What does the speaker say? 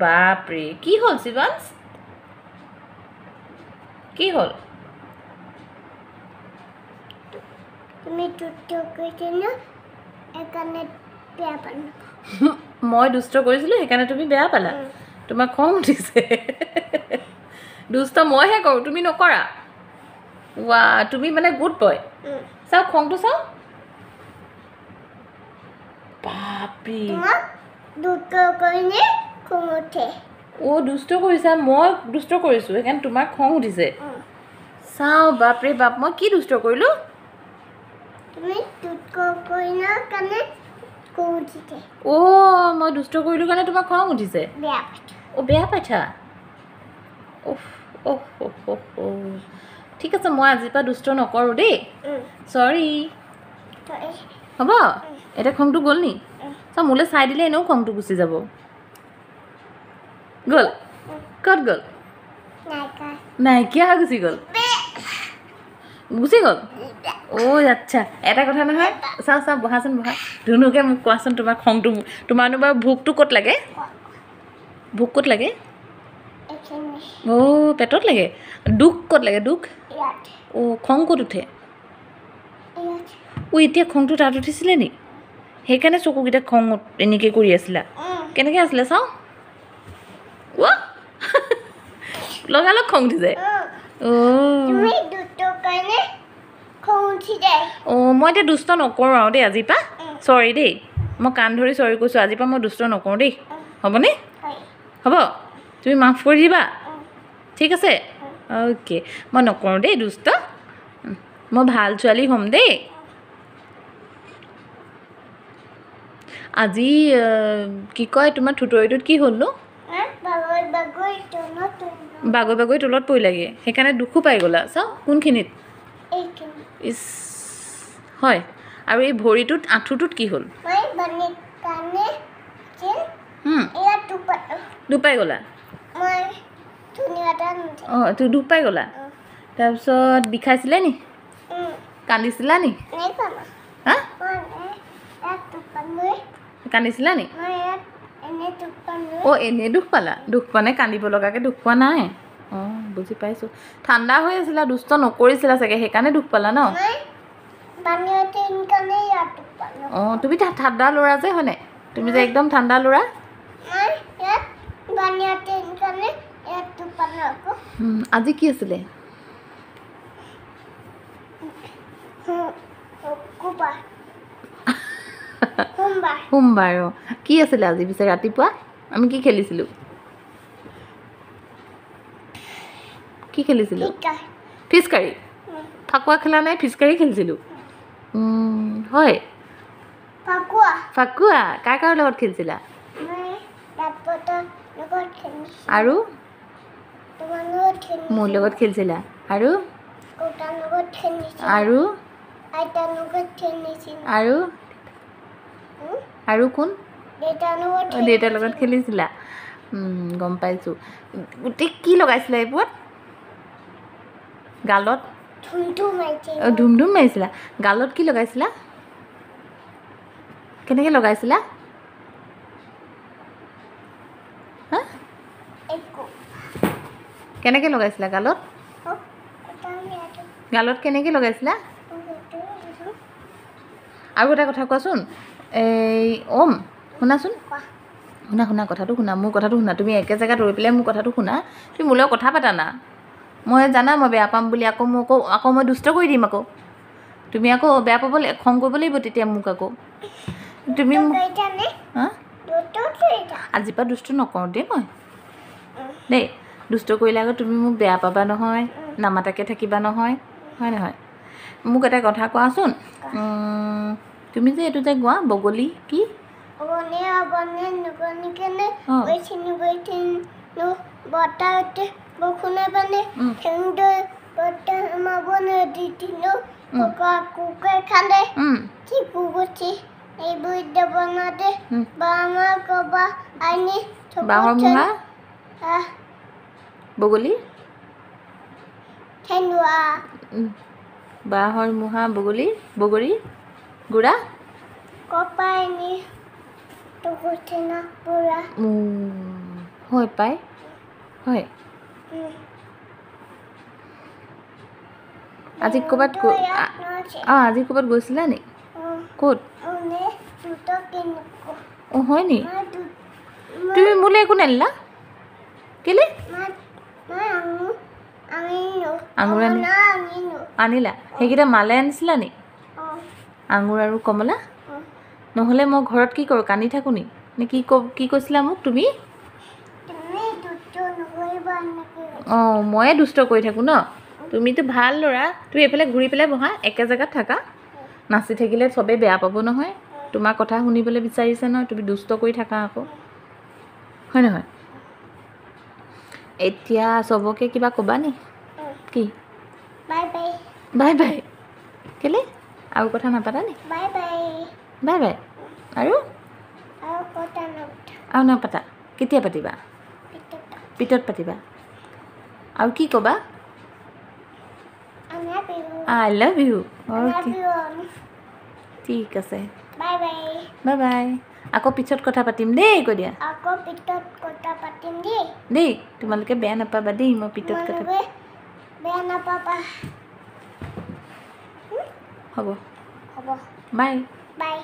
বাপৰে কি হ'ল শিৱাংশ কি হ'ল মই দুষ্ট কৰিছিলো সেইকাৰণে তুমি বেয়া পালা তোমাক খং উঠিছে দুষ্ট মইহে কৰোঁ তুমি নকৰা ৱা তুমি মানে গুড বয় চাওক খংটো চাওক বাপি খং দুষ্ট কৰিছা মই দুষ্ট কৰিছোঁ সেইকাৰণে তোমাক খং উঠিছে চাওঁ বাপ ৰে বাপ মই কি দুষ্ট কৰিলোঁ অ মই দুষ্ট কৰিলোঁ কাৰণে তোমাক খং উঠিছে অ' বেয়া পাইছা ঠিক আছে মই আজিৰ পৰা দুষ্ট নকৰোঁ দেই চৰি হ'ব এতিয়া খংটো গ'ল নি চা মোলৈ চাই দিলে এনেও খংটো গুচি যাব গল কত গল নাইকিয়া হৈ গুচি গল গুচি গল ঐ আচ্ছা এটা কথা নহয় চাওঁ চাওঁ বহাচোন বহা ধুনুকে মোক কোৱাচোন তোমাৰ খংটো তোমাৰনো বাৰু ভোকটো ক'ত লাগে ভোক ক'ত লাগে অ' পেটত লাগে দুখ ক'ত লাগে দুখ অ' খং ক'ত উঠে ঐ এতিয়া খংটো তাত উঠিছিলে নি সেইকাৰণে চকুকেইটা খং এনেকৈ কৰি আছিলা কেনেকৈ আছিলে চাওঁ লগালগ খং উঠি যায় অ মই এতিয়া দুষ্ট নকৰোঁ আৰু দেই আজিৰ পৰা চৰি দেই মই কাণ ধৰি চৰি কৈছোঁ আজিৰ পৰা মই দুষ্ট নকৰোঁ দেই হ'বনে হ'ব তুমি মাফ কৰি দিবা ঠিক আছে অ'কে মই নকৰোঁ দেই দুষ্ট মই ভাল ছোৱালী হ'ম দেই আজি কি কয় তোমাৰ থুতৰিটোত কি হ'লনো বাগৈ বাগৰি তলত পৰিলেগৈ সেইকাৰণে দুখো পাই গ'লা চাওঁ কোনখিনিত ইচ হয় আৰু এই ভৰিটোত আঁঠুটোত কি হ'ল দুপাই গ'লা অঁ দুপাই গ'লা তাৰপিছত বিষাইছিলে নি কান্দিছিলা নি কান্দিছিলা নি অ' এনে দুখ পালা দুখ পোৱা নাই কান্দিব লগাকৈ দুখ পোৱা নাই অঁ বুজি পাইছোঁ ঠাণ্ডা হৈ আছিলা দুষ্ট নকৰিছিলা চাগে সেইকাৰণে দুখ পালা ন তুমি ঠাণ্ডা ল'ৰা যে হয়নে তুমি যে একদম ঠাণ্ডা ল'ৰা আজি কি আছিলে সোমবাৰ কি আছিলে আজি পিছে ৰাতিপুৱা আমি কি খেলিছিলো কি খেলিছিলো ফিচকাৰী ফাকুৱা খেলা নাই ফিচকাৰী খেলিছিলো হয় ফাকুৱা কাৰ কাৰ লগত খেলিছিলা আৰু মোৰ লগত খেলিছিলা আৰু আৰু আৰু কোন দেউতাৰ লগত খেলিছিলা গম পাইছোঁ গোটেই কি লগাইছিলা এইবোৰত গালত ধুম মাৰিছিলা গালত কি লগাইছিলা কেনেকৈ লগাইছিলা কেনেকৈ লগাইছিলা গালত গালত কেনেকৈ লগাইছিলা আৰু এটা কথা কোৱাচোন এই অ'ম শুনাচোন শুনা শুনা কথাটো শুনা মোৰ কথাটো শুনা তুমি একে জেগাত ৰৈ পেলাই মোৰ কথাটো শুনা তুমি মোলৈ কথা পাতা না মই জানা মই বেয়া পাম বুলি আকৌ মোক আকৌ মই দুষ্ট কৰি দিম আকৌ তুমি আকৌ বেয়া পাব লাগিব খং কৰিব লাগিব তেতিয়া মোক আকৌ তুমি আজিৰ পৰা দুষ্ট নকৰোঁ দেই মই দেই দুষ্ট কৰিলে আকৌ তুমি মোক বেয়া পাবা নহয় নামাতাকৈ থাকিবা নহয় হয় নহয় মোক এটা কথা কোৱাচোন তুমি যে এইটো যে গোৱা বগলী কি বগলী বগৰী Gura? Kopai ni toko tena gura. Mm. Hoi pai? Hoi. আজি কবাত অ আজি কবাত গৈছিলা নি কত অ হয় নি তুমি মোলে একো নানিলা কেলে আঙুৰ আনিলা সেইকেইটা মালে আনিছিলা নেকি আঙুৰ আৰু কমলা নহ'লে মই ঘৰত কি কৰোঁ কান্দি থাকোঁ নি নে কি কি কৈছিলা মোক তুমি অঁ ময়ে দুষ্ট কৰি থাকোঁ ন তুমিতো ভাল ল'ৰা তুমি এইফালে ঘূৰি পেলাই বহা একে জেগাত থাকা নাচি থাকিলে চবেই বেয়া পাব নহয় তোমাৰ কথা শুনিবলৈ বিচাৰিছে নহয় তুমি দুষ্ট কৰি থাকা আকৌ হয় নহয় এতিয়া চবকে কিবা ক'বা নি কি বাই বাই বাই বাই কেলৈ আৰু কথা নাপাতা নি বাই বাই আৰু আৰু নাপাতা কেতিয়া পাতিবা পিতত পাতিবা আৰু কি ক'বা আই লাভ ইউ অ'কে ঠিক আছে বাই বাই আকৌ পিছত কথা পাতিম দেই কৈ দিয়া দেই তোমালোকে বেয়া নাপাবা দেই মই পিতত কথা বেয়া নাপাবা 好不？好不。拜。拜。